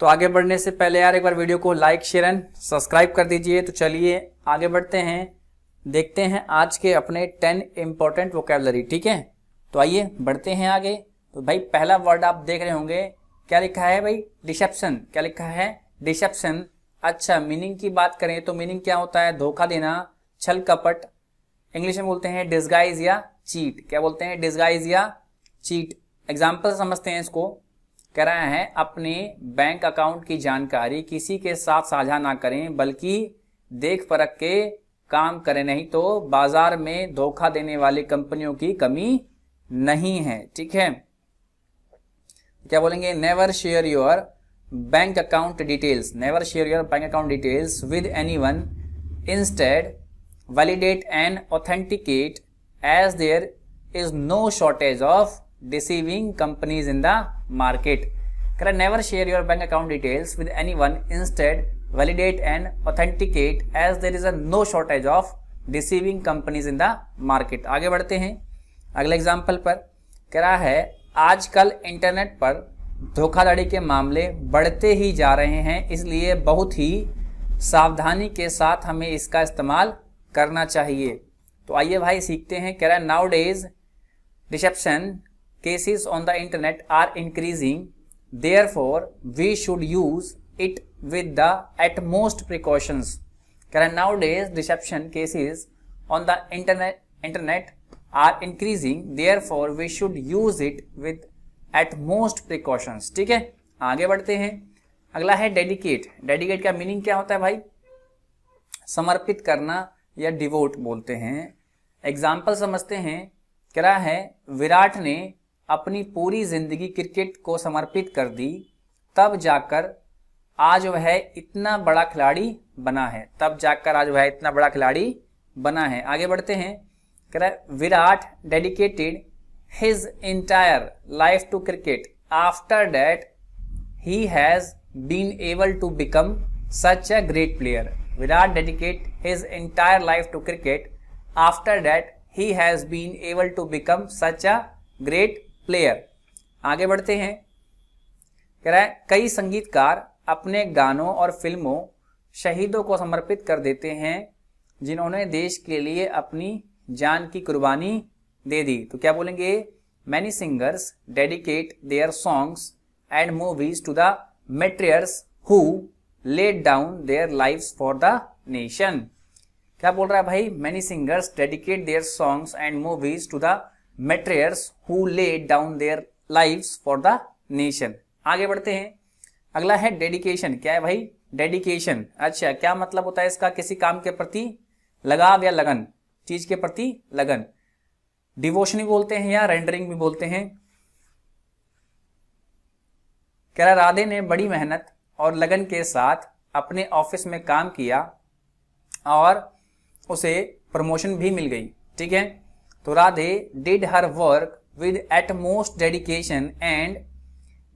तो आगे बढ़ने से पहले यार एक बार वीडियो को लाइक शेयर एंड सब्सक्राइब कर दीजिए तो चलिए आगे बढ़ते हैं देखते हैं आज के अपने टेन इंपॉर्टेंट वोकेबलरी ठीक है तो आइए बढ़ते हैं आगे तो भाई पहला वर्ड आप देख रहे होंगे क्या लिखा है भाई डिसेप्शन क्या लिखा है डिसेप्शन अच्छा मीनिंग की बात करें तो मीनिंग क्या होता है धोखा देना छल कपट इंग्लिश में बोलते हैं डिस्गाइज या चीट क्या बोलते हैं डिस्गाइज या चीट एग्जाम्पल समझते हैं इसको कह रहे हैं अपने बैंक अकाउंट की जानकारी किसी के साथ साझा ना करें बल्कि देख परख के काम करें नहीं तो बाजार में धोखा देने वाली कंपनियों की कमी नहीं है ठीक है क्या बोलेंगे never share your bank account details never share your bank account details with anyone instead validate and authenticate as there is no shortage of deceiving companies in the market. Correct? Never share your bank account details with anyone. Instead, validate and authenticate as there is a no shortage of deceiving companies in the market. aage badhte hain agle example par कह रहा है आजकल internet पर धोखाधड़ी के मामले बढ़ते ही जा रहे हैं इसलिए बहुत ही सावधानी के साथ हमें इसका इस्तेमाल करना चाहिए तो आइए भाई सीखते हैं कह रहा है nowadays deception cases on the internet are increasing. Therefore, we should use it with the utmost precautions. Current nowadays, deception cases on the internet internet are increasing. Therefore, we should use it with utmost precautions. ठीक है आगे बढ़ते हैं अगला है dedicate dedicate का meaning क्या होता है भाई समर्पित करना या डिवोट बोलते हैं एग्जाम्पल समझते हैं क्या है विराट ने अपनी पूरी ज़िंदगी क्रिकेट को समर्पित कर दी तब जाकर आज वह इतना बड़ा खिलाड़ी बना है तब जाकर आज वह इतना बड़ा खिलाड़ी बना है आगे बढ़ते हैं कह रहा Virat dedicated his entire life to cricket after that he has been able to become such a great player Virat dedicate his entire life to cricket after that he has been able to become such a great player आगे बढ़ते हैं कह रहा है कई संगीतकार अपने गानों और फिल्मों शहीदों को समर्पित कर देते हैं जिन्होंने देश के लिए अपनी जान की कुर्बानी दे दी तो क्या बोलेंगे many singers dedicate their songs and movies to the martyrs who let down their life for the nation क्या बोल रहा है भाई many singers dedicate their songs and movies to the martyrs who laid down their lives for the nation आगे बढ़ते हैं अगला है डेडिकेशन क्या है भाई डेडिकेशन अच्छा क्या मतलब होता है इसका किसी काम के प्रति लगाव या लगन चीज के प्रति लगन डिवोशन भी बोलते हैं या रेंडरिंग भी बोलते हैं कह रहा राधे ने बड़ी मेहनत और लगन के साथ अपने ऑफिस में काम किया और उसे प्रमोशन भी मिल गई ठीक है तो Radhe did her work with utmost dedication and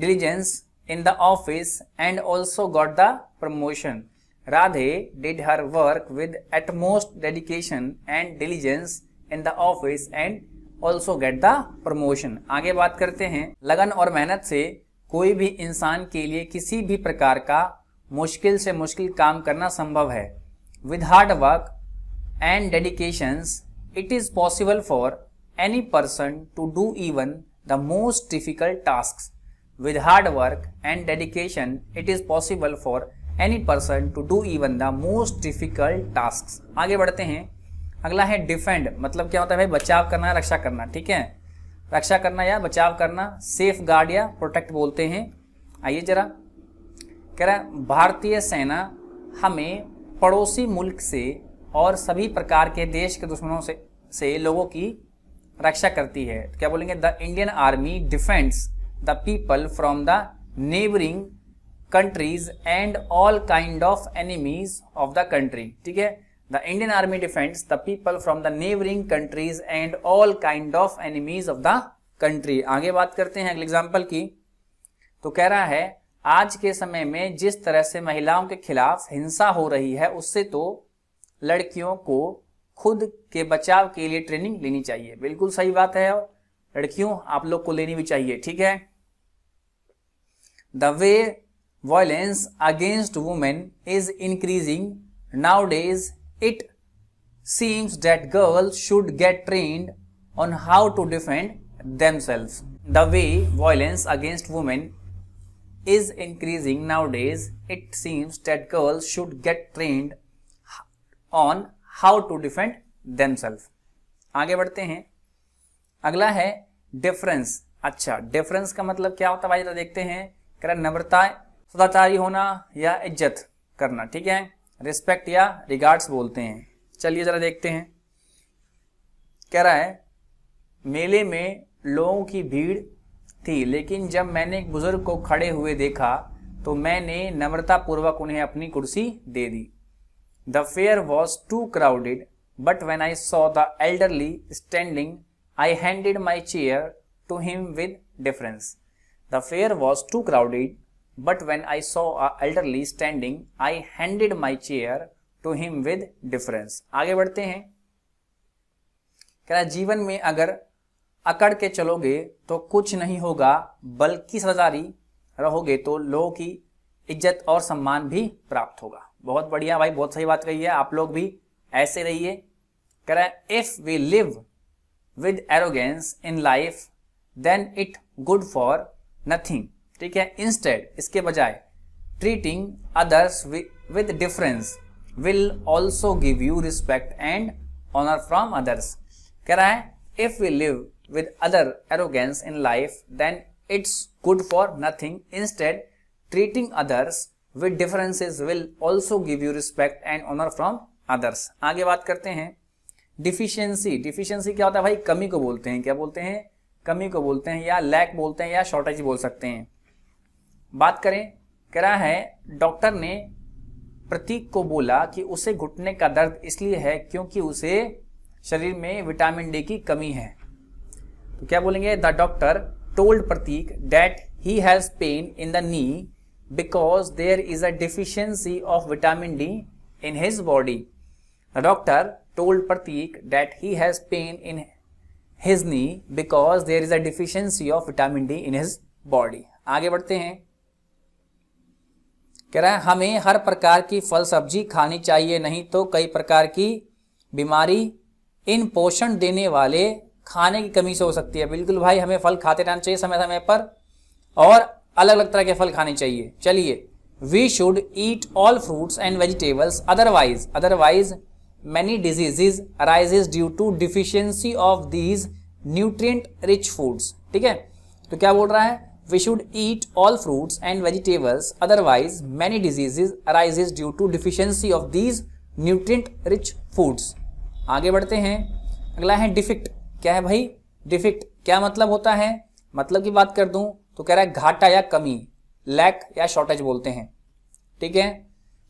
diligence in the office and also got the promotion Radhe did her work with utmost dedication and diligence in the office and also get the promotion आगे बात करते हैं लगन और मेहनत से कोई भी इंसान के लिए किसी भी प्रकार का मुश्किल से मुश्किल काम करना संभव है with hard work and dedications it is possible for any person to do even the most difficult task with hard work and dedication it is possible for any person to do even the most difficult task आगे बढ़ते हैं अगला है defend मतलब क्या होता है भाई बचाव करना रक्षा करना ठीक है रक्षा करना या बचाव करना सेफ गार्ड या प्रोटेक्ट बोलते हैं आइए जरा कह रहा है भारतीय सेना हमें पड़ोसी मुल्क से और सभी प्रकार के देश के दुश्मनों से से लोगों की रक्षा करती है क्या बोलेंगे the Indian army defends the people from the neighbouring countries and all kind of enemies of the country ठीक है the Indian army defends the people from the neighbouring countries and all kind of enemies of the country आगे बात करते हैं अगले example की तो कह रहा है आज के समय में जिस तरह से महिलाओं के खिलाफ हिंसा हो रही है उससे तो लड़कियों को खुद के बचाव के लिए ट्रेनिंग लेनी चाहिए बिल्कुल सही बात है लड़कियों आप लोग को लेनी भी चाहिए ठीक है the way violence against women is increasing nowadays it seems that girls should get train on how to defend them self the way violence against women is increasing nowadays it seems that girls should get train on how to defend themself आगे बढ़ते हैं अगला है difference अच्छा difference का मतलब क्या होता है भाई देखते हैं कह रहा नम्रता सदाचारी होना या इज्जत करना ठीक है रिस्पेक्ट या रिगार्ड्स बोलते हैं चलिए जरा देखते हैं कह रहा है मेले में लोगों की भीड़ थी लेकिन जब मैंने एक बुजुर्ग को खड़े हुए देखा तो मैंने नम्रता पूर्वक उन्हें अपनी कुर्सी दे दी the fair was too crowded but when I saw the elderly standing I handed my chair to him with deference the fair was too crowded but when I saw a elderly standing I handed my chair to him with deference आगे बढ़ते हैं क्या जीवन में अगर अकड़ के चलोगे तो कुछ नहीं होगा बल्कि सजारी रहोगे तो लोगों की इज्जत और सम्मान भी प्राप्त होगा बहुत बढ़िया भाई बहुत सही बात कही है आप लोग भी ऐसे रहिए कह रहे if we live with arrogance in life then it good for nothing ठीक है इंस्टेड इसके बजाय treating others with deference will also give you respect and honour from others कह रहा है if we live with other arrogance in life then it's good for nothing instead treating others with deferences will also give you respect and honour from others आगे बात करते हैं deficiency deficiency क्या होता है भाई कमी को बोलते हैं क्या बोलते हैं कमी को बोलते हैं या लैक बोलते हैं या शॉर्टेज बोल सकते हैं बात करें कह रहा है डॉक्टर ने प्रतीक को बोला कि उसे घुटने का दर्द इसलिए है क्योंकि उसे शरीर में विटामिन डी की कमी है तो क्या बोलेंगे the doctor told Prateek that he has pain in the knee because there is a deficiency of vitamin D in his body. The doctor told Pratik that he has pain in his knee because there is a deficiency of vitamin D in his body. आगे बढ़ते हैं कह रहा है हमें हर प्रकार की फल सब्जी खानी चाहिए नहीं तो कई प्रकार की बीमारी इन पोषण देने वाले खाने की कमी से हो सकती है बिल्कुल भाई हमें फल खाते रहना चाहिए समय समय पर और अलग अलग तरह के फल खाने चाहिए चलिए we should eat all fruits and vegetables otherwise otherwise many diseases arises due to deficiency of these nutrient rich foods ठीक है तो क्या बोल रहा है we should eat all fruits and vegetables otherwise many diseases arises due to deficiency of these nutrient rich foods आगे बढ़ते हैं अगला है डिफिक्ट क्या है भाई डिफिक्ट क्या मतलब होता है मतलब की बात कर दूं तो कह रहा है घाटा या कमी लैक या शॉर्टेज बोलते हैं ठीक है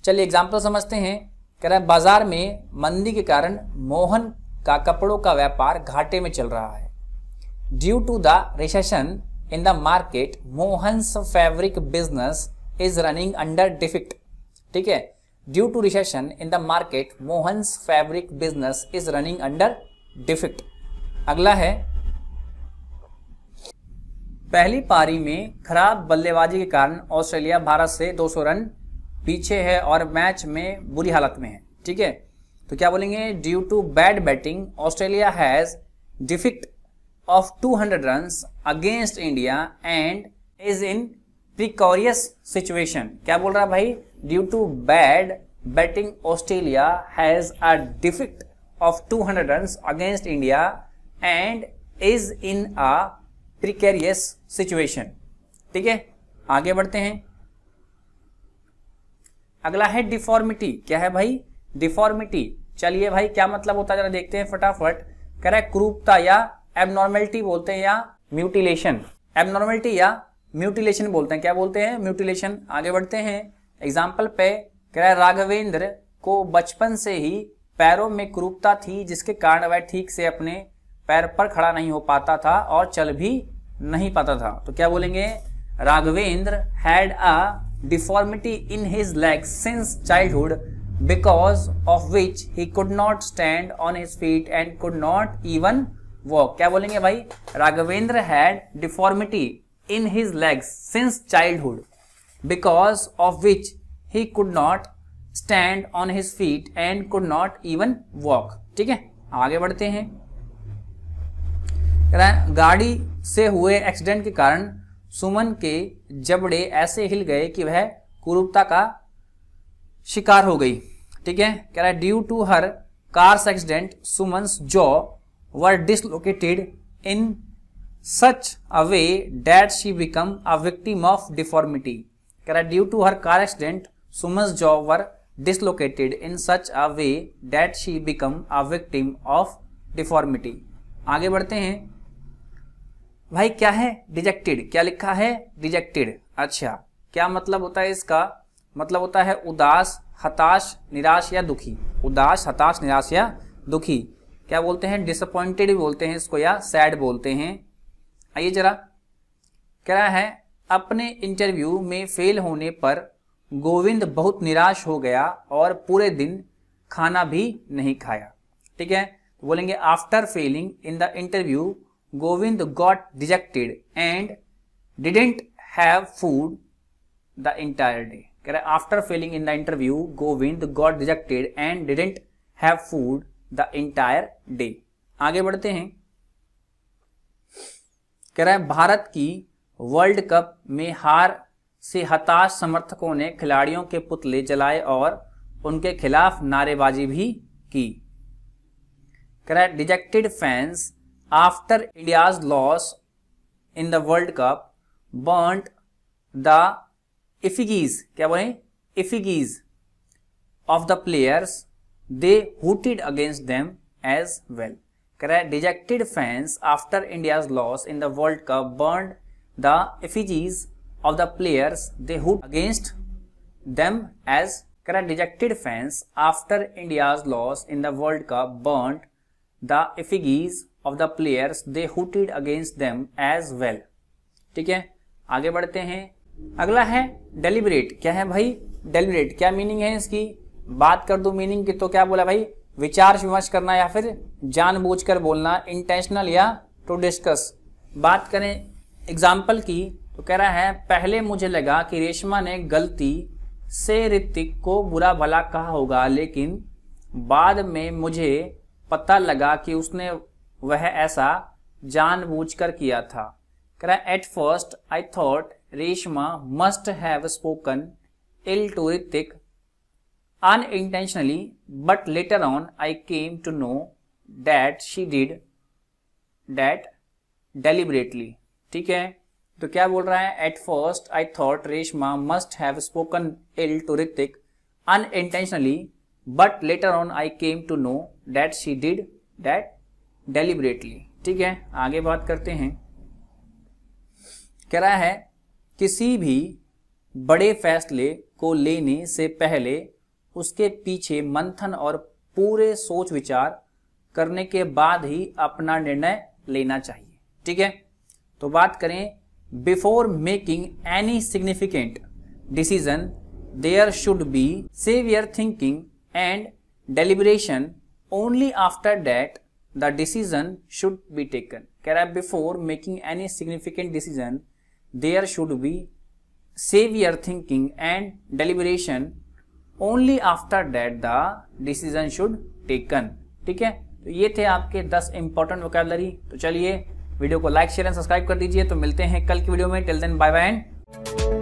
चलिए एग्जाम्पल समझते हैं कह रहा है बाजार में मंदी के कारण मोहन का कपड़ों का व्यापार घाटे में चल रहा है due to the recession in the market Mohan's fabric business is running under deficit ठीक है due to recession in the market Mohan's fabric business is running under deficit अगला है पहली पारी में खराब बल्लेबाजी के कारण ऑस्ट्रेलिया भारत से 200 रन पीछे है और मैच में बुरी हालत में है ठीक है तो क्या बोलेंगे due to bad batting Australia has deficit of 200 run against India and is in precarious situation क्या बोल रहा है भाई due to bad batting Australia has a deficit of 200 run against India and is in a precarious situation ठीक है आगे बढ़ते हैं अगला है डिफॉर्मिटी क्या है भाई डिफॉर्मिटी चलिए भाई क्या मतलब होता है जरा देखते हैं फटाफट कह रहा है क्रूपता या एबनॉर्मेलिटी बोलते हैं या म्यूटिलेशन एबनॉर्मेलिटी या म्यूटिलेशन बोलते हैं क्या बोलते हैं म्यूटिलेशन आगे बढ़ते हैं एग्जाम्पल पे कह रहा है राघवेंद्र को बचपन से ही पैरों में क्रूपता थी जिसके कारण वह ठीक से अपने पैर पर खड़ा नहीं हो पाता था और चल भी नहीं पाता था तो क्या बोलेंगे Raghavendra had a deformity in his leg since childhood because of which he could not stand on his feet and could not even walk क्या बोलेंगे भाई Raghavendra had deformity in his legs since childhood because of which he could not stand on his feet and could not even walk ठीक है आगे बढ़ते हैं गाड़ी से हुए एक्सीडेंट के कारण सुमन के जबड़े ऐसे हिल गए कि वह कुरूपता का शिकार हो गई ठीक है कह रहा है due to her cars accident Suman's jaw were dislocated in such a way that she become a victim of deformity कह रहा है due to her car accident Suman's jaw were dislocated in such a way that she become a victim of deformity आगे बढ़ते हैं भाई क्या है dejected क्या लिखा है डिजेक्टेड अच्छा क्या मतलब होता है इसका मतलब होता है उदास हताश निराश या दुखी उदास हताश निराश या दुखी क्या बोलते हैं डिसअपॉइंटेड भी बोलते हैं इसको या सैड बोलते हैं आइए जरा कह रहा है अपने इंटरव्यू में फेल होने पर गोविंद बहुत निराश हो गया और पूरे दिन खाना भी नहीं खाया ठीक है तो बोलेंगे after failing in the interview Govind got dejected and didn't have food the entire day कह रहे after failing in the interview Govind got dejected and didn't have food the entire day आगे बढ़ते हैं कह रहे हैं भारत की वर्ल्ड कप में हार से हताश समर्थकों ने खिलाड़ियों के पुतले जलाए और उनके खिलाफ नारेबाजी भी की कह रहे dejected fans after India's loss in the World Cup, burnt the effigies, क्या बोले effigies of the players they hooted against them as well. Correct? Dejected fans after India's loss in the World Cup burned the effigies of the players they hooted against them as correct. Dejected fans after India's loss in the World Cup burned the effigies of the players they hooted against them as well ठीक है आगे बढ़ते हैं अगला है deliberate क्या है भाई डेलीबरेट क्या मीनिंग है इसकी बात कर दो मीनिंग की तो क्या बोला भाई विचार विमर्श करना या फिर जानबूझकर बोलना इंटेंशनल या टू डिस्कस बात करें एग्जाम्पल की तो कह रहा है पहले मुझे लगा कि रेशमा ने गलती से ऋतिक को बुरा भला कहा होगा लेकिन बाद में मुझे पता लगा कि उसने वह ऐसा जानबूझकर किया था करा at first I thought Reshma must have spoken ill to unintentionally but later on I came to know that she did that deliberately ठीक है तो क्या बोल रहा है at first I thought Reshma must have spoken ill to unintentionally but later on I came to know that she did that deliberately ठीक है आगे बात करते हैं कह रहा है किसी भी बड़े फैसले को लेने से पहले उसके पीछे मंथन और पूरे सोच विचार करने के बाद ही अपना निर्णय लेना चाहिए ठीक है तो बात करें before making any significant decision there should be severe thinking and deliberation only after that the decision should be taken कह रहा है before making any significant decision there should be severe thinking and deliberation only after that the decision should taken ठीक है तो ये थे आपके 10 important vocabulary तो चलिए वीडियो को लाइक शेयर एंड सब्सक्राइब कर दीजिए तो मिलते हैं कल की वीडियो में till then bye bye and